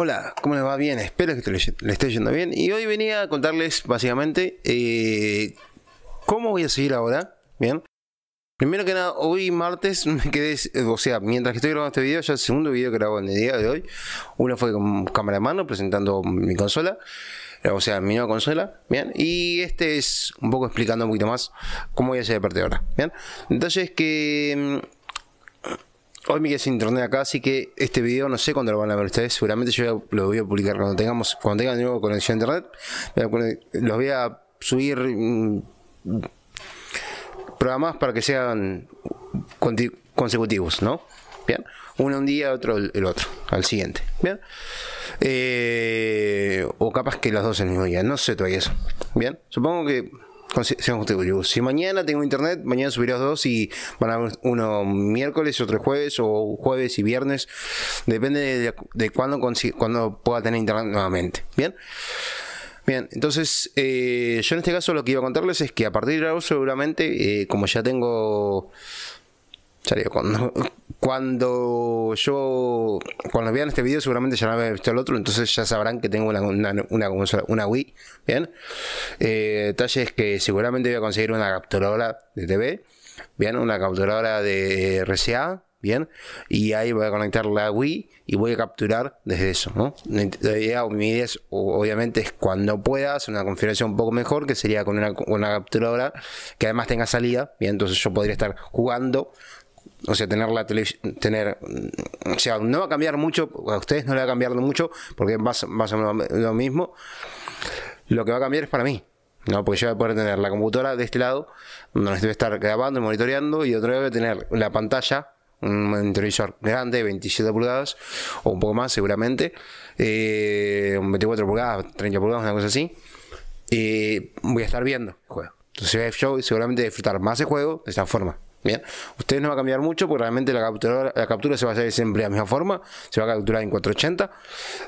Hola, ¿cómo les va? Bien, espero que te le, esté yendo bien. Y hoy venía a contarles básicamente eh, cómo voy a seguir ahora. Bien. Primero que nada, hoy martes me quedé, o sea, mientras que estoy grabando este video, ya el segundo video que grabo en el día de hoy. Uno fue con cámara de mano presentando mi consola, eh, o sea, mi nueva consola, bien. Y este es un poco explicando un poquito más cómo voy a seguir a partir de ahora, bien. Entonces que mm, Hoy me quedé sin internet acá, así que este video no sé cuándo lo van a ver ustedes. Seguramente yo lo voy a publicar cuando tengamos, cuando tengan de nuevo conexión a internet. Los voy a subir mm, programas para que sean consecutivos, ¿no? Bien. Uno un día, otro el otro, al siguiente. Bien. Eh, o capaz que las dos el mismo día, no sé todavía eso. Bien. Supongo que si mañana tengo internet, mañana subiré los dos y van a haber uno miércoles, y otro jueves o jueves y viernes. Depende de, de cuándo, pueda tener internet nuevamente. Bien. Bien, entonces eh, yo en este caso lo que iba a contarles es que a partir de ahora seguramente, eh, como ya tengo... Ya cuando yo, cuando vean este video, seguramente ya habrán visto el otro, entonces ya sabrán que tengo una, una, una, Wii, ¿bien? Eh, detalle es que seguramente voy a conseguir una capturadora de TV, ¿bien? Una capturadora de RCA, ¿bien? Y ahí voy a conectar la Wii y voy a capturar desde eso, ¿no? mi idea es, obviamente, es cuando puedas, una configuración un poco mejor, que sería con una, una capturadora que además tenga salida, ¿bien? Entonces yo podría estar jugando o sea, tener la televisión, tener, o sea, no va a cambiar mucho, a ustedes no le va a cambiar mucho, porque más o menos lo mismo. Lo que va a cambiar es para mí, ¿no? Porque yo voy a poder tener la computadora de este lado, donde debe estar grabando y monitoreando, y otro debe voy a tener la pantalla, un televisor grande, 27 pulgadas, o un poco más seguramente, eh, 24 pulgadas, 30 pulgadas, una cosa así, y voy a estar viendo el juego. Entonces yo seguramente disfrutar más el juego de esta forma. Bien, ustedes no va a cambiar mucho porque realmente la captura, la captura se va a hacer siempre de la misma forma, se va a capturar en 480,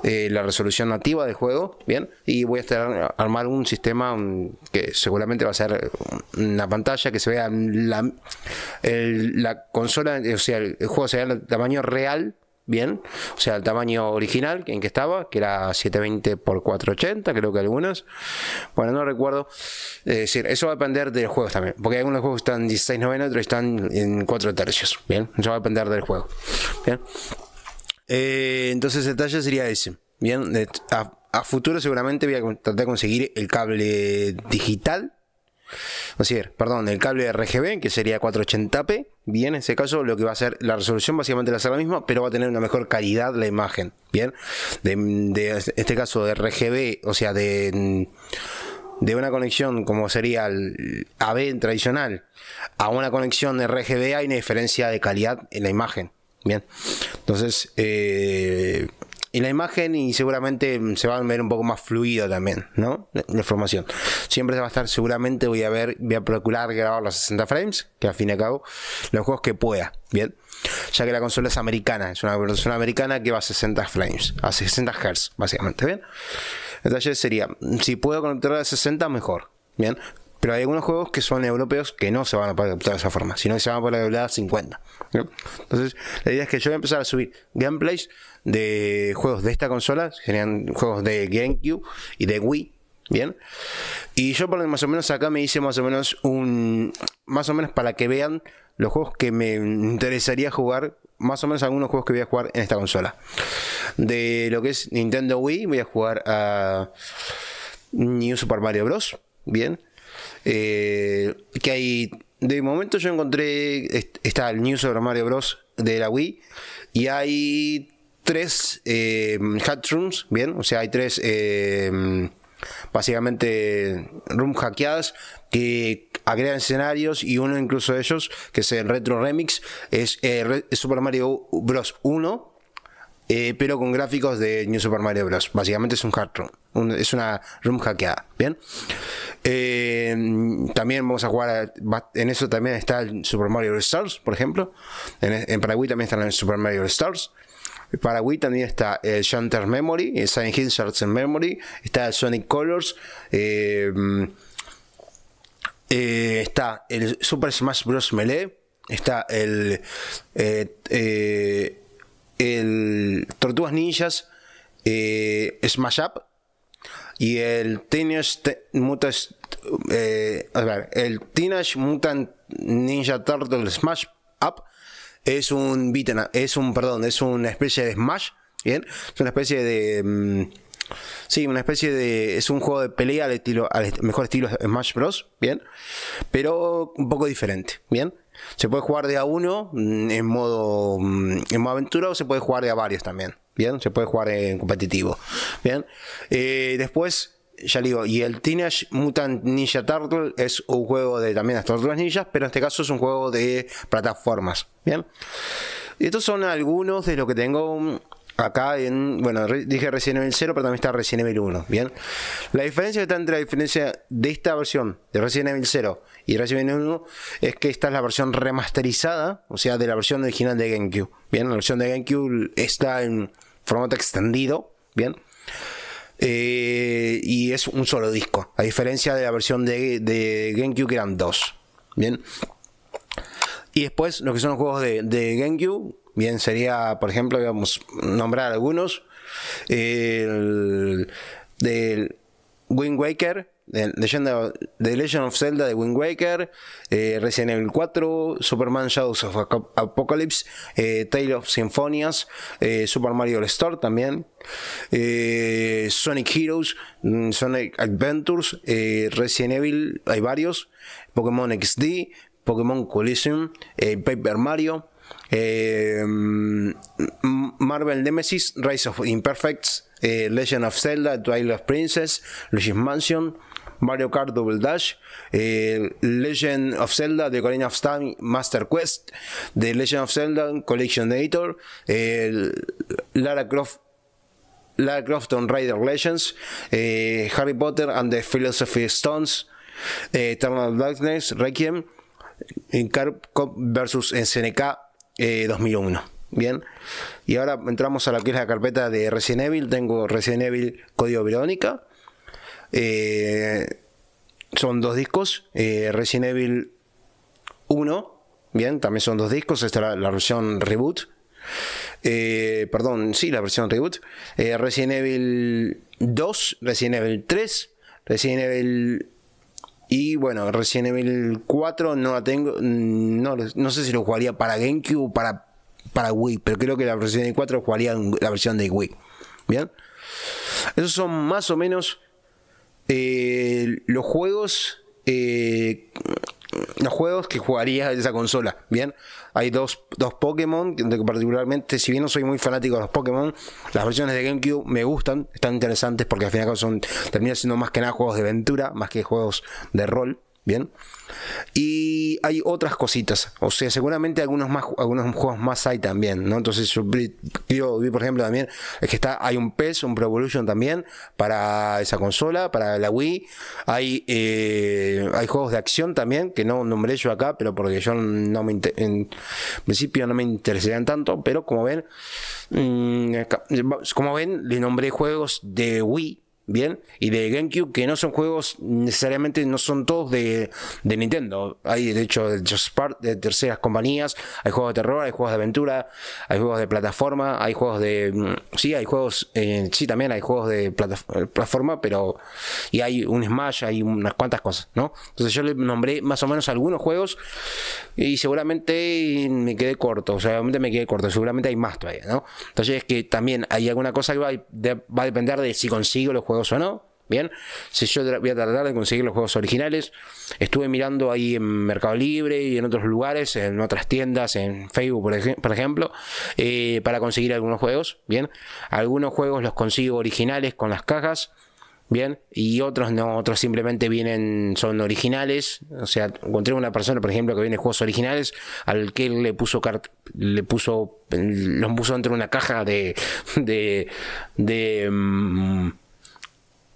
eh, la resolución nativa del juego, bien, y voy a, estar, armar un sistema mm, que seguramente va a ser una pantalla que se vea la, la consola, o sea, el, juego se vea el tamaño real bien, o sea, el tamaño original en que estaba, que era 720 x 480, creo que algunas. Bueno, no recuerdo. Es decir, eso va a depender de los juegos también, porque algunos juegos están 16 16.90, otros están en 4 tercios, bien, eso va a depender del juego, bien. Eh, entonces, el detalle sería ese, bien, a futuro seguramente voy a tratar de conseguir el cable digital Así sea, perdón, el cable RGB, que sería 480p, bien, en este caso lo que va a ser la resolución básicamente va a ser la misma, pero va a tener una mejor calidad la imagen, bien. De, este caso de RGB, o sea, de una conexión como sería el AB tradicional a una conexión de RGB hay una diferencia de calidad en la imagen. Bien, entonces eh, en la imagen y seguramente mm, se va a ver un poco más fluido también, ¿no? La, información Siempre se va a estar, seguramente voy a ver, voy a procurar grabar los 60 frames, que al fin y al cabo, los juegos que pueda, ¿bien? Ya que la consola es americana, es una versión americana que va a 60 frames, a 60 Hz, básicamente, ¿bien? detalle sería, si puedo conectar a 60, mejor, ¿bien? Pero hay algunos juegos que son europeos que no se van a poder adaptar de esa forma, sino que se van a poder adaptar a 50. Entonces, la idea es que yo voy a empezar a subir gameplays de juegos de esta consola, serían juegos de GameCube y de Wii. Bien, y yo por más o menos acá me hice más o menos un. Más o menos para que vean los juegos que me interesaría jugar, más o menos algunos juegos que voy a jugar en esta consola. De lo que es Nintendo Wii, voy a jugar a New Super Mario Bros. Bien, eh, que hay. De momento yo encontré. Está el New Super Mario Bros. de la Wii. Y hay tres eh, bien, o sea, hay tres eh, básicamente rooms hackeadas que agregan escenarios y uno incluso de ellos, que es el Retro Remix, es eh, Super Mario Bros. 1, eh, pero con gráficos de New Super Mario Bros. Básicamente es un hard room, es una room hackeada, ¿bien? Eh, también vamos a jugar, en eso también está el Super Mario Stars, por ejemplo, en, Paraguay también está el eh, Super Mario Stars, En Paraguay también está el Shunter Memory, el Silent Hill Shards Memory, está el Sonic Colors, está el Super Smash Bros. Melee, está el el Tortugas Ninjas eh, Smash Up y el Teenage Mutant eh, a ver, el Teenage Mutant Ninja Turtle Smash Up es un beaten es un perdón, es una especie de smash, bien, es una especie de mm, Sí, una especie de. Es un juego de pelea al estilo. Al mejor estilo Smash Bros. Bien. Pero un poco diferente. Bien. Se puede jugar de a uno mm, en modo, mm, en modo aventura o se puede jugar de a varios también. Bien, se puede jugar en competitivo. Bien, eh, después ya digo, y el Teenage Mutant Ninja Turtle es un juego de también las tortugas ninjas, pero en este caso es un juego de plataformas. Bien, estos son algunos de lo que tengo mm, Acá en, bueno, dije Resident Evil 0, pero también está Resident Evil 1, ¿bien? La diferencia está entre la diferencia de esta versión de Resident Evil 0 y Resident Evil 1 es que esta es la versión remasterizada, o sea, de la versión original de GameCube, ¿bien? La versión de GameCube está en formato extendido, ¿bien? Eh, y es un solo disco, a diferencia de la versión de, de GameCube que eran dos, ¿bien? Y después, lo que son los juegos de, de Bien, sería, por ejemplo, a nombrar algunos. del Wind Waker, de Legend, The Legend of Zelda de Wind Waker, eh, Resident Evil 4, Superman Shadows of Apocalypse, eh, Tale of Symphonias eh, Super Mario All también, Sonic Heroes, mm, Sonic Adventures, Resident Evil, hay varios, Pokémon XD, Pokémon Collision, Paper Mario, Em, Marvel Nemesis, Rise of Imperfects, eh, Legend of Zelda, Twilight Princess, Luigi's Mansion, Mario Kart Double Dash, eh, Legend of Zelda, The Ocarina of Time, Master Quest, The Legend of Zelda, Collection Editor, Lara Croft Lara Croft on Rider Legends, eh, Harry Potter and the Philosophy Stones, Eternal Darkness, Requiem, Carp vs. SNK, 2001. Eh, bien, y ahora entramos a la que es la carpeta de Resident Evil. Tengo Resident Evil Código Verónica. Eh, son dos discos. Eh, Resident Evil 1, bien, también son dos discos. Esta es la, versión reboot. perdón, sí, la versión reboot. Resident Evil 2, Resident Evil 3, Resident Evil y bueno, Resident Evil 4 no la tengo. Mm, no, no sé si lo jugaría para GameCube o para, para Wii, pero creo que la Resident Evil 4 jugaría la versión de Wii. Bien. Esos son más o menos eh, los juegos eh, los juegos que jugaría en esa consola. Bien, hay dos, dos Pokémon, particularmente, si bien no soy muy fanático de los Pokémon, las versiones de GameCube me gustan, están interesantes porque al final son, terminan siendo más que nada juegos de aventura, más que juegos de rol. Bien, y hay otras cositas. O sea, seguramente algunos más algunos juegos más hay también, ¿no? Entonces yo vi, por ejemplo también es que está hay un PES, un Pro Evolution también para esa consola, para la Wii. Hay eh, hay juegos de acción también que no nombré yo acá, pero porque yo no me en principio no me interesarían tanto, pero como ven mm, como ven le nombré juegos de Wii bien, y de GameCube, que no son juegos necesariamente, no son todos de, Nintendo. Hay, de hecho, de, de terceras compañías, hay juegos de terror, hay juegos de aventura, hay juegos de plataforma, hay juegos de. Mm, sí, hay juegos. Eh, sí, también hay juegos de eh, plataforma, pero. Y hay un Smash, hay unas cuantas cosas, ¿no? Entonces yo le nombré más o menos algunos juegos y seguramente me quedé corto, o sea seguramente me quedé corto, seguramente hay más todavía, ¿no? Entonces es que también hay alguna cosa que va, va a depender de si consigo los juegos o no. Bien, si yo voy a tratar de conseguir los juegos originales, estuve mirando ahí en Mercado Libre y en otros lugares, en otras tiendas, en Facebook, por, ejemplo, eh, para conseguir algunos juegos. Bien, algunos juegos los consigo originales con las cajas. Bien, y otros no, otros simplemente vienen, son originales. O sea, encontré una persona, por ejemplo, que viene juegos originales, al que le puso le puso, los puso entre una caja de, de, mm,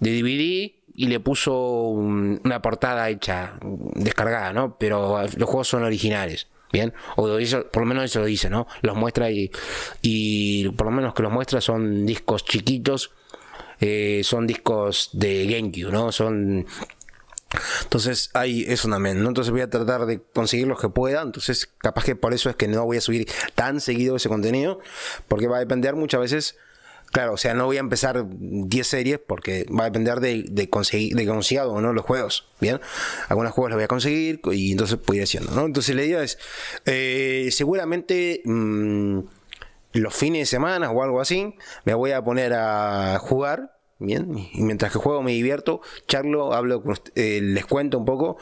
de DVD y le puso una portada hecha, descargada, ¿no? Pero los juegos son originales. Bien, o por lo menos eso lo dice, ¿no? Los muestra y, y por lo menos que los muestra son discos chiquitos, eh, son discos de GameCube, ¿no? Son entonces hay eso también, ¿no? Entonces voy a tratar de conseguir los que pueda. Entonces, capaz que por eso es que no voy a subir tan seguido ese contenido. Porque va a depender muchas veces Claro, o sea, no voy a empezar 10 series porque va a depender de, de conseguir, de conseguir o no los juegos. Bien, algunos juegos los voy a conseguir y entonces puedo ir haciendo, ¿no? Entonces la idea es, eh, seguramente mm, los fines de semana o algo así, me voy a poner a jugar Bien, y mientras que juego me divierto, charlo, hablo, eh, les cuento un poco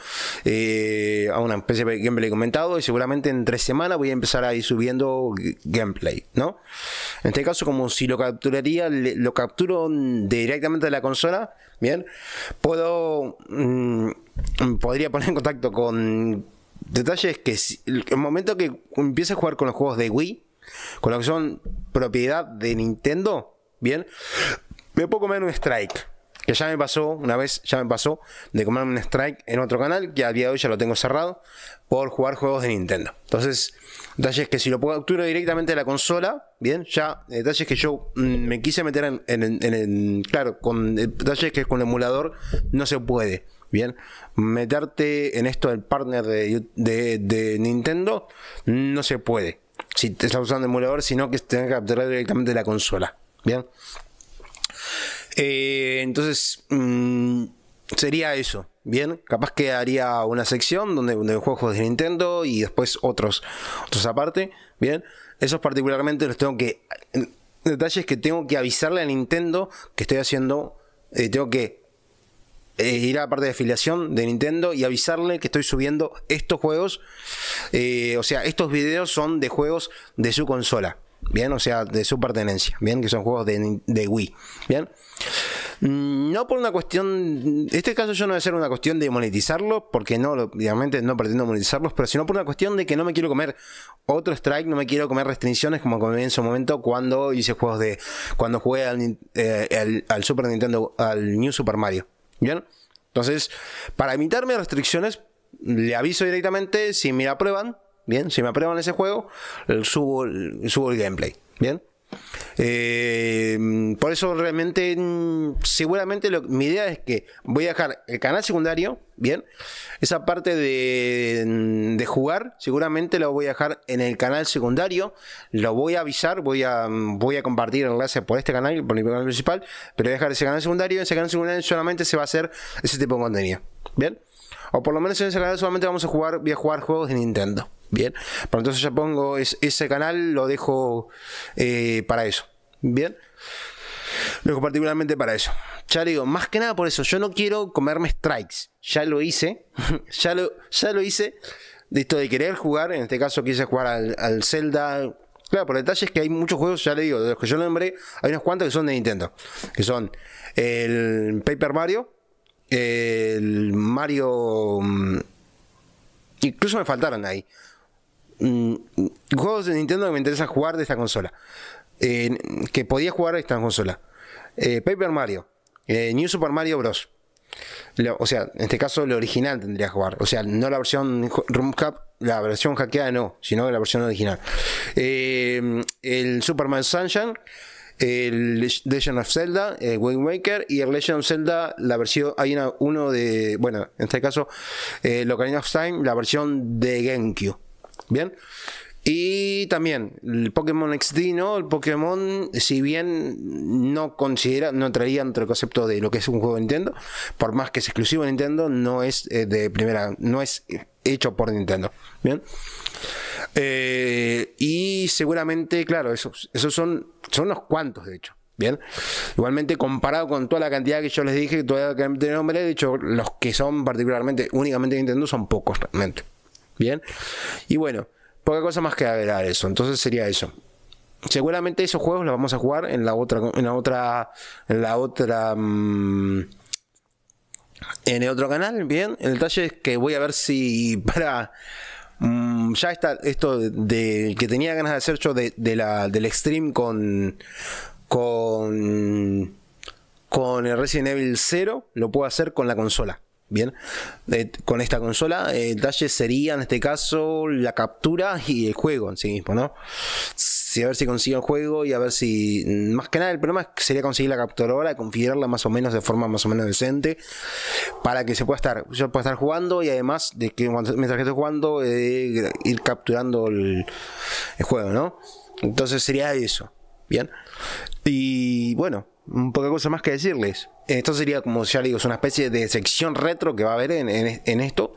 eh, a una especie de gameplay comentado y seguramente en tres semanas voy a empezar a ir subiendo gameplay, ¿no? En este caso, como si lo capturaría, lo capturo directamente de la consola, bien, puedo, mm, mm, podría poner en contacto con detalles que si, el momento que empiece a jugar con los juegos de Wii, con los que son propiedad de Nintendo, bien, me puedo comer un strike. Que ya me pasó, una vez ya me pasó, de comer un strike en otro canal, que al día de hoy ya lo tengo cerrado, por jugar juegos de Nintendo. Entonces, detalles que si lo puedo capturar directamente de la consola, bien, ya, eh, detalles que yo mm, me quise meter en, en, claro, con eh, detalles que con el emulador no se puede. Bien, meterte en esto El partner de, Nintendo no se puede. Si te estás usando el emulador, sino que tenés que capturar directamente de la consola. Bien, eh, entonces, mm, sería eso. Bien, capaz que haría una sección donde, donde juegos de Nintendo y después otros, otros aparte. Bien, esos particularmente los tengo que. Detalles que tengo que avisarle a Nintendo que estoy haciendo. Eh, tengo que eh, ir a la parte de afiliación de Nintendo y avisarle que estoy subiendo estos juegos. o sea, estos videos son de juegos de su consola. Bien, o sea, de su pertenencia. Bien, que son juegos de, de Wii. Bien. Mm, no por una cuestión, este caso yo no voy a ser una cuestión de monetizarlo, porque no, obviamente no pretendo monetizarlos, pero sino por una cuestión de que no me quiero comer otro strike, no me quiero comer restricciones como comí en su momento cuando hice juegos de, cuando jugué al, eh, Super Nintendo, al New Super Mario. ¿Bien? Entonces, para evitarme restricciones, le aviso directamente si me aprueban, bien, si me aprueban ese juego, subo, subo el gameplay, bien. Eh, por eso realmente, mm, seguramente mi idea es que voy a dejar el canal secundario, bien, esa parte mm, de, jugar, seguramente lo voy a dejar en el canal secundario, lo voy a avisar, voy a, mm, voy a compartir enlaces por este canal, por mi canal principal, pero voy a dejar ese canal secundario, en ese canal secundario solamente se va a hacer ese tipo de contenido, bien, o por lo menos en ese canal solamente vamos a jugar, voy a jugar juegos de Nintendo. Bien, pero entonces ya pongo ese canal, lo dejo eh, para eso. Bien, lo dejo particularmente para eso. Ya digo, más que nada por eso, yo no quiero comerme strikes. Ya lo hice, ya lo, ya lo hice. De esto de querer jugar, en este caso quise jugar al, al Zelda, Claro, por detalles que hay muchos juegos, ya le digo, de los que yo nombré, hay unos cuantos que son de Nintendo. Que son el Paper Mario, el Mario... Mm, incluso me faltaron ahí. Mm, juegos de Nintendo que me interesa jugar de esta consola. Eh, que podía jugar de esta consola. Eh, Paper Mario. Eh, New Super Mario Bros. o sea, en este caso lo original tendría que jugar. O sea, no la versión Room Cup, la versión hackeada no, sino la versión original. el Superman Sunshine el Legend of Zelda, Wind y el Legend of Zelda, la versión, hay una, uno de, bueno, en este caso, el of Time, la versión de GameCube. Bien. Y también el Pokémon XD, ¿no? El Pokémon, si bien no considera, no traía otro concepto de lo que es un juego de Nintendo, por más que es exclusivo de Nintendo, no es eh, de primera, no es hecho por Nintendo. Bien. Eh, y seguramente, claro, esos, esos son, son unos cuantos, de hecho. Bien. Igualmente, comparado con toda la cantidad que yo les dije, toda de de hecho, los que son particularmente únicamente Nintendo son pocos realmente. Bien. Y bueno, poca cosa más que agregar eso. Entonces sería eso. Seguramente esos juegos los vamos a jugar en la otra, en la otra, en la otra. Mm, en el otro canal, bien. El detalle es que voy a ver si para. Mm, ya está esto de, que tenía ganas de hacer yo de, la, del stream con. con. con el Resident Evil 0, lo puedo hacer con la consola. Bien, eh, con esta consola, eh, el detalle sería en este caso la captura y el juego en sí mismo, ¿no? Si, a ver si consigo el juego y a ver si. Mm, más que nada, el problema sería conseguir la capturadora y configurarla más o menos de forma más o menos decente para que se pueda estar. Yo pueda estar jugando y además de que mientras que estoy jugando, eh, ir capturando el juego, ¿no? Entonces sería eso. Bien. Y bueno, poca cosa más que decirles. Esto sería, como ya digo, es una especie de sección retro que va a haber en, esto,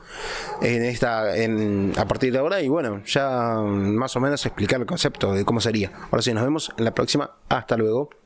en esta, a partir de ahora. Y bueno, ya más o menos explicar el concepto de cómo sería. Ahora sí, nos vemos en la próxima. Hasta luego.